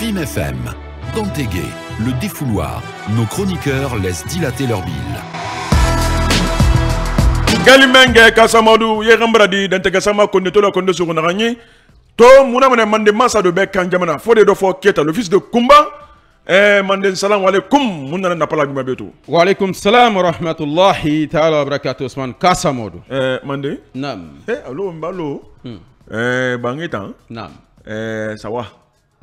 FIM FM. Gantégué, le défouloir. Nos chroniqueurs laissent dilater leur bile. galimenge kasamadu Yerambradi, dantegasama konde tola konde sugunaganye to munamene mande masado be kan jamana fo de do fo keta le fils de kumba eh mande salam Walekoum, munana napala ɲuma be wa salam Rahmatullahi, taala Brakatou, usman kasamodo eh mande nam eh allô, mbalo hmm. eh bange nam eh sawa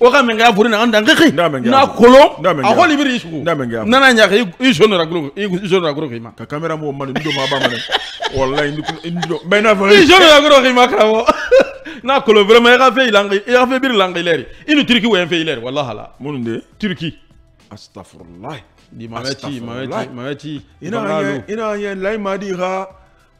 o ka mɛnkɛya fori na n'a kolon a ko libiri i je nana ɲaka i so nɔra gulo i ma ka la m'o mani n b'a mani walayi n jɔ bɛɛ n'a fɔ i so nɔra gulo n'a kolon vraiment y ka fɛ ilanke i e ka fɛ biri lanke ilɛri i ni turki wɛn fɛ ilɛri la minnu de turki astafurulayi di mamɛ ci n'a n'a ma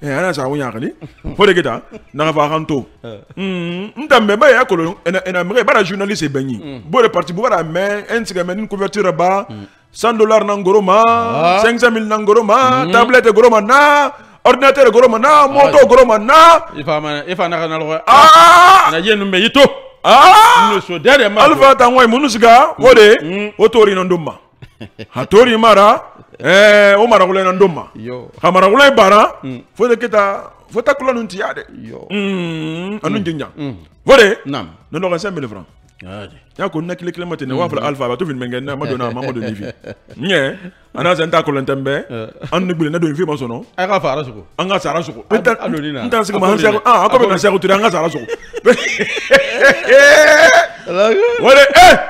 Eh, ana sa wunya kali fo de kita na fa kan hmm mm ndambe ba ya kolon ena ena mre ba journaliste e benyi hmm. bo le parti bo ba me en siga men couverture ba 100 dollars na ngoroma 500 ah. 000 na ngoroma hmm. tablette ngoroma na ordinateur ngoroma na ah, moto ngoroma na ifa mana ifa na kana lo ah na yenu numbe yito ah no so dede ma alfa tanwa mu nusiga hmm. wo de o tori ha tori mara eh, o marakula na ndoma. Yo. Ka marakula bara. Mm. Fo de keta fo ta kula nunti ya de. Yo. Hmm. Anu jinja. Mm. Vore. Nam. Nono ka 5000 francs. Yaje. Ya ko na kile kile mate ne wa fala mm. alpha ba to vin mengen Ma madona ma modo vie. Nye. Ana senta ko lente mbe. Eh. An ne gbele na do nfi ma sonon. Anga ah, eh. ka Anga suko. An ka sara suko. Nta ko. Ah, ko be na sara ko Anga an ka sara eh.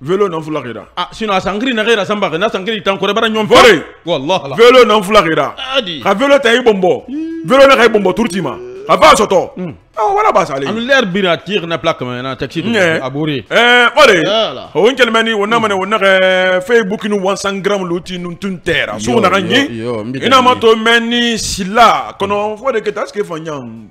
Vélo non fula Ah, sinon a sangri na kera samba na sangri tan kore bara nyom fere. Wallah. Vélo non fula kera. Adi. Ah, ka vélo ta bombo. Vélo na kay bombo turtima. Ka ba soto. Hmm. Ah wala ba sale. Amu l'air bira tir na plaque na taxi aburi. Eh, ore. Ho ngel mani wonna mani wonna ka eh, Facebook nu 100 gram luti nu tun terra. So na kanyi. Ina mato mani sila kono fo ke ketas ke fanyam.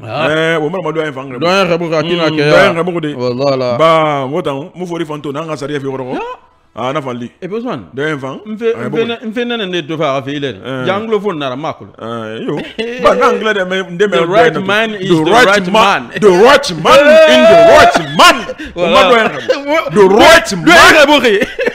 womaramadɔ ye fan gɛrɛbɔ dɔn ye gɛrɛbɔ ka kina kɛ ya dɔn ye gɛrɛbɔ de wala ba ngo tan mo fori fan to n'an ka sariya fi kɔrɔ aa na fan li et puis Ousmane dɔn ye fan n fɛn nɛnɛ de dɔ fɛ a ka fɛ i lɛ dɛ jan anglophone nara maa kolo eh, yo ba n'an gilɛ dɛ mɛ n dɛmɛ the right man is the right man the right man in the right man o ma dɔn ye gɛrɛbɔ the right man dɔn ye gɛrɛbɔ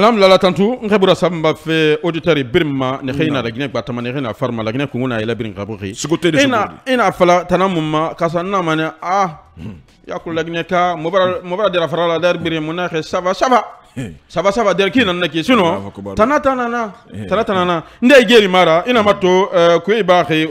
la la tantu n xe bura fe auditeur birim ma ne xe ina lagine gbatama ne xe ina farma lagine kungu na yela birin xabu xe ina fala tana mum ma kasa n namane a ah, hmm. yakul lagine ka mobara dira farala dar birin mu na xe sava sava Eh. saba saba derki nan nake sino tana tanana tana eh, tanana eh. ndai geri mara ina mato ko e ba khe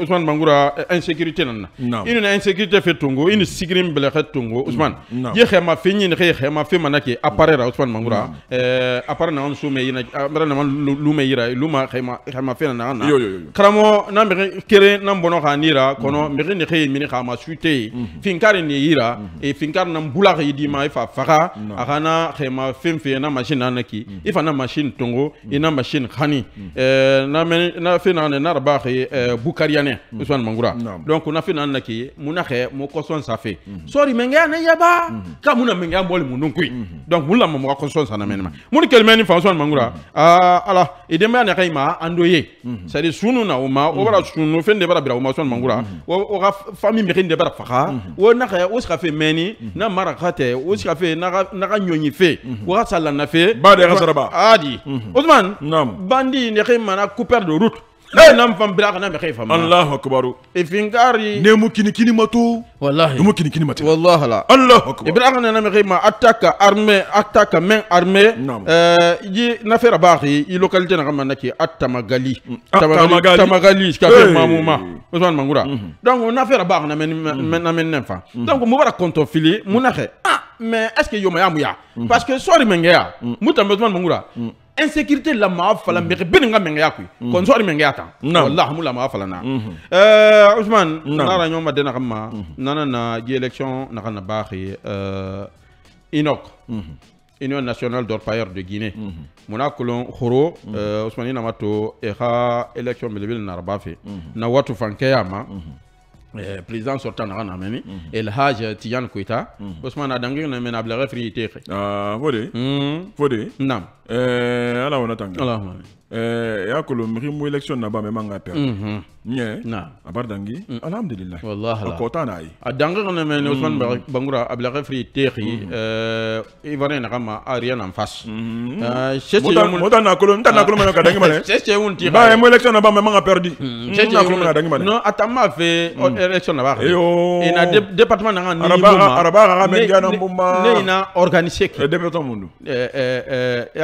insécurité nan ina na insécurité fe tongo ina sigrim bele khe tongo ousmane ye khe ma finyi ne khe ma fe manake ousmane ra Usman Bangura euh appare na on soume ina mara na lume ira luma ma khe ma fe na na kramo na me kere na bono khanira mm-hmm. kono me ne khe mini kha ma suite mm-hmm. finkar ni ira mm-hmm. e finkar na mbula khe di ma e fa faga akana khe ma fem fe na machine nana ki mm. ifana machine tongo mm. ina machine khani mm. eh, na men na fe nana na raba eh, mm. bukariane mm. usman mangura no. donc na fe nana ki muna mo koson sa fe mm. sorry men na yaba mm. ka muna men ya mol mm. donc mulla mo ko koson sa na men ma mun kel men fa usman mangura mm. ah ala ide na kai andoye mm. c'est dire sunu na o ma o sunu fe de bira o usman mangura mm. o ga fami mi de bara faga mm. o na o ska fe meni mm. na mara o ska fe na na nyonyi fe o ga sala nafe baada ya saraba adi ah, mhm. Uthman naam bandi ne kai mana couper de route nam fam bira kana me fam Allahu akbar ifingari e ne mu kini kini mato wallahi mu kini kini mato wallahi la Allahu akbar e ibra kana na me kai ma attaque armée attaque main armée euh yi nafe rabahi i localité na kama nake attamagali attamagali mm. attamagali ah, ka fe mamuma Uthman mangura mhm. donc nafe rabahi na men mhm. na men nem fa donc mu wara konto fili mu na ah mais est ce que yomaya mu mm-hmm. parce que sɔri mɛnkɛya mu tanbɛ tuma mangura insécurité la maa fala mbɛkɛ bɛ nin ka mɛnkɛya koyi kɔni ta wallah tan walahamu la maa fala na mm-hmm. euh Ousmane nara ɲɔgɔn ma den mm-hmm. na ka nana na ji élection na ka na baaxi ɛɛ euh, inok union nationale d'orpailleurs de guinée mona kolon horo euh, usman i nama e i élection élection belebele na fɛ na watu fankeyama Eh, président sortant na na memi mm -hmm. el haj tiyan kuita mm -hmm. osman adangir na men ablare fri teke ah uh, vode mm. vode nam Eh, ala wanatanga Allahumma eh, yakolo mrimu election na ba mema nga per mhm nye na abar dangi mm. alhamdulillah wallahi la kota nay adanga na men mm. Ousmane mm. Bangura abla refri tehi eh ivare na kama arian en face mm. eh cheche yon na kolo mta na kolo ah. mena kadangi mane cheche un tira ba mo election na ba mema nga perdi cheche kolo mena kadangi mane no atama fe election na mm. ba yo ina département na nga ni araba araba ga men gana mbumba ne ina organiser ki departement mundu eh eh, eh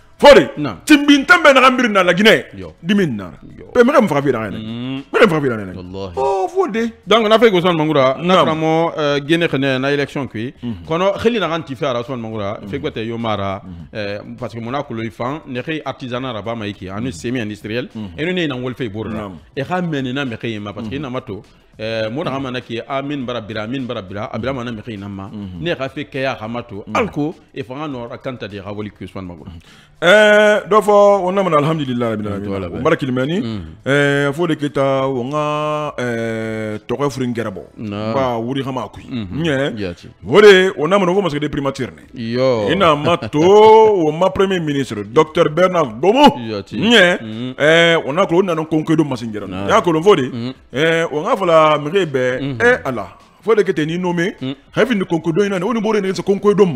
Fode, timbintem naambiri na Guinée. Dimi na. Pe mera mfafi na ene. Mera mfafi na ene. Oh fode. Donc on a fait Gosman Mangura, na mo Guinée xene na élection qui. Kono xeli na ganti fi ara Gosman Mangura, fe gwete yo mara parce que monako lo ifan ne xey artisanat raba maiki, anu semi industriel, enu ne na ngol fe borna. E xamene na me xey parce que na mato moɗa xamana ke amin barabira Amin barabira mbara bira a biramana ne xa fe keya alko e fanga noor a kantadi xa woli ke usman Eh do fo wo namana alhamdulillah rabbil alamin mbara eh fo de keta wonga toxoy furin gerabo ba wuri xama kuy ñe wo de wo namana primature ne yo ina mato wo ma premier ministre docteur bernard domo ñe eh na kolo wo nanon conqué do masingera gerano ya kolon fo de eh nga fala je ne sais pas la tu es nommé, nommé n'i nome hɛfi ni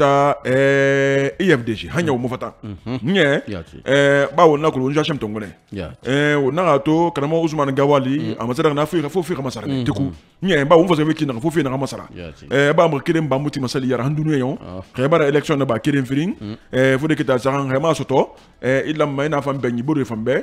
EFDG. efdc eh, e hanya umufata mhm. nye eh, bawo eh, mm. na kolo njashem tongone Eh, na ka to karamɔgɔ gawali a ma se da teku nye bawo kina a un na Eh, ba mba muti masali yara yon ah. mm. de ba Eh, de kita ma n'a a un